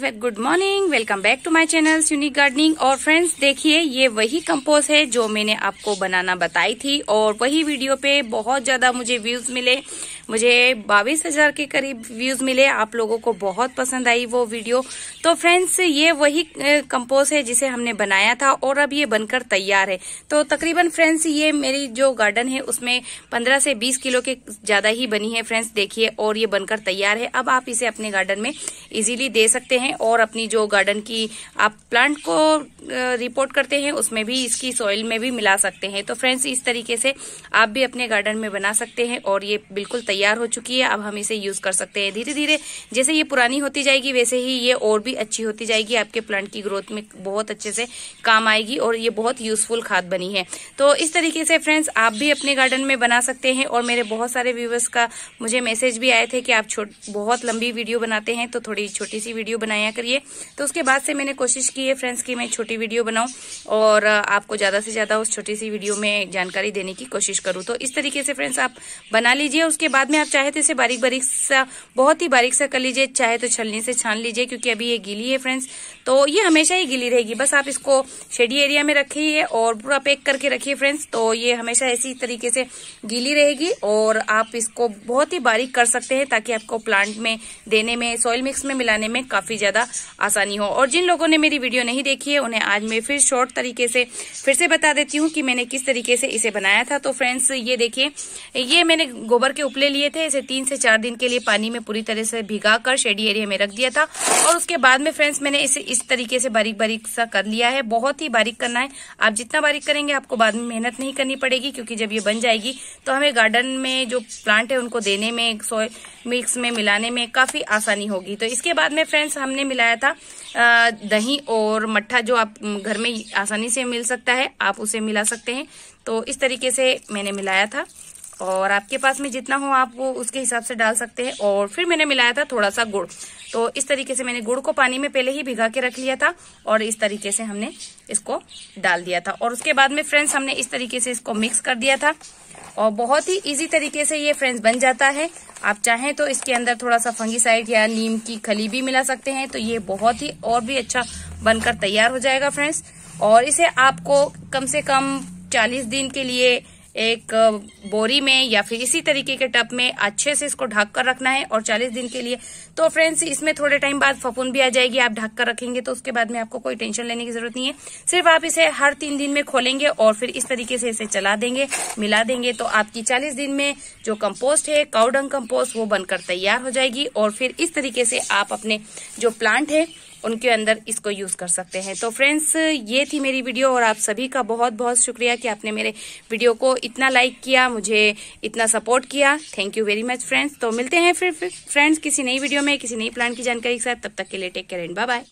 with good morning welcome back to my channel unique gardening और friends देखिए ये वही कम्पोज है जो मैंने आपको बनाना बताई थी और वही वीडियो पे बहुत ज्यादा मुझे व्यूज मिले मुझे बाईस हजार के करीब व्यूज मिले आप लोगों को बहुत पसंद आई वो वीडियो तो फ्रेंड्स ये वही कंपोज है जिसे हमने बनाया था और अब ये बनकर तैयार है तो तकरीबन फ्रेंड्स ये मेरी जो गार्डन है उसमें पंद्रह से बीस किलो के ज्यादा ही बनी है फ्रेंड्स देखिए और ये बनकर तैयार है अब आप इसे अपने गार्डन में इजीली दे सकते हैं हैं और अपनी जो गार्डन की आप प्लांट को रिपोर्ट करते हैं उसमें भी इसकी सॉइल में भी मिला सकते हैं तो फ्रेंड्स इस तरीके से आप भी अपने गार्डन में बना सकते हैं और ये बिल्कुल तैयार हो चुकी है अब हम इसे यूज कर सकते हैं धीरे धीरे जैसे ये पुरानी होती जाएगी वैसे ही ये और भी अच्छी होती जाएगी आपके प्लांट की ग्रोथ में बहुत अच्छे से काम आएगी और ये बहुत यूजफुल खाद बनी है तो इस तरीके से फ्रेंड्स आप भी अपने गार्डन में बना सकते हैं और मेरे बहुत सारे व्यूवर्स का मुझे मैसेज भी आए थे कि आप बहुत लंबी वीडियो बनाते हैं तो थोड़ी छोटी सी वीडियो बनाए बनाया करिए तो उसके बाद से मैंने कोशिश की है फ्रेंड्स की मैं छोटी वीडियो बनाऊं और आपको ज़्यादा से ज़्यादा उस छोटी सी वीडियो में जानकारी देने की कोशिश करूँ तो इस तरीके से फ्रेंड्स आप बना लीजिए उसके बाद में आप चाहे तो इसे बारीक बारीक सा बहुत ही बारीक सा कर लीजिए चाहे तो छलनी से छान लीजिए क्योंकि अभी ये गीली है फ्रेंड्स तो ये हमेशा ही गिली रहेगी बस आप इसको शेडी एरिया में रखिए और पूरा पैक करके रखिए फ्रेंड्स तो ये हमेशा ऐसी तरीके से गीली रहेगी और आप इसको बहुत ही बारीक कर सकते हैं ताकि आपको प्लांट में देने में सॉइल मिक्स में मिलाने में काफी ज़्यादा आसानी हो और जिन लोगों ने मेरी वीडियो नहीं देखी है उन्हें आज मैं फिर शॉर्ट तरीके से फिर से बता देती हूँ कि मैंने किस तरीके से इसे बनाया था तो फ्रेंड्स ये देखिए ये मैंने गोबर के उपले लिए थे इसे तीन से चार दिन के लिए पानी में पूरी तरह से भिगा कर शेडी एरिया में रख दिया था और उसके बाद में फ्रेंड्स मैंने इसे इस तरीके से बारीक बारीक सा कर लिया है बहुत ही बारीक करना है आप जितना बारीक करेंगे आपको बाद में मेहनत नहीं करनी पड़ेगी क्योंकि जब ये बन जाएगी तो हमें गार्डन में जो प्लांट है उनको देने में सोय मिक्स में मिलाने में काफी आसानी होगी तो इसके बाद में फ्रेंड्स हमने हमने मिलाया था दही और मट्ठा जो आप घर में आसानी से मिल सकता है आप उसे मिला सकते हैं तो इस तरीके से मैंने मिलाया था और आपके पास में जितना हो आप वो उसके हिसाब से डाल सकते हैं और फिर मैंने मिलाया था थोड़ा सा गुड़ तो इस तरीके से मैंने गुड़ को पानी में पहले ही भिगा के रख लिया था और इस तरीके से हमने इसको डाल दिया था और उसके बाद में फ्रेंड्स हमने इस तरीके से इसको मिक्स कर दिया था और बहुत ही इजी तरीके से ये फ्रेंड्स बन जाता है आप चाहें तो इसके अंदर थोड़ा सा फंगीसाइड या नीम की खली भी मिला सकते हैं तो ये बहुत ही और भी अच्छा बनकर तैयार हो जाएगा फ्रेंड्स और इसे आपको कम से कम चालीस दिन के लिए एक बोरी में या फिर इसी तरीके के टप में अच्छे से इसको ढक कर रखना है और 40 दिन के लिए तो फ्रेंड्स इसमें थोड़े टाइम बाद फफून भी आ जाएगी आप ढक कर रखेंगे तो उसके बाद में आपको कोई टेंशन लेने की जरूरत नहीं है सिर्फ आप इसे हर तीन दिन में खोलेंगे और फिर इस तरीके से इसे चला देंगे मिला देंगे तो आपकी चालीस दिन में जो कम्पोस्ट है काउडंग कम्पोस्ट वो बनकर तैयार हो जाएगी और फिर इस तरीके से आप अपने जो प्लांट है उनके अंदर इसको यूज कर सकते हैं तो फ्रेंड्स ये थी मेरी वीडियो और आप सभी का बहुत बहुत शुक्रिया कि आपने मेरे वीडियो को इतना लाइक किया मुझे इतना सपोर्ट किया thank you very much friends तो मिलते हैं फिर फ्रेंड्स किसी नई वीडियो में किसी नई प्लान की जानकारी के साथ तब तक के लिए टेक केयर एंड बाय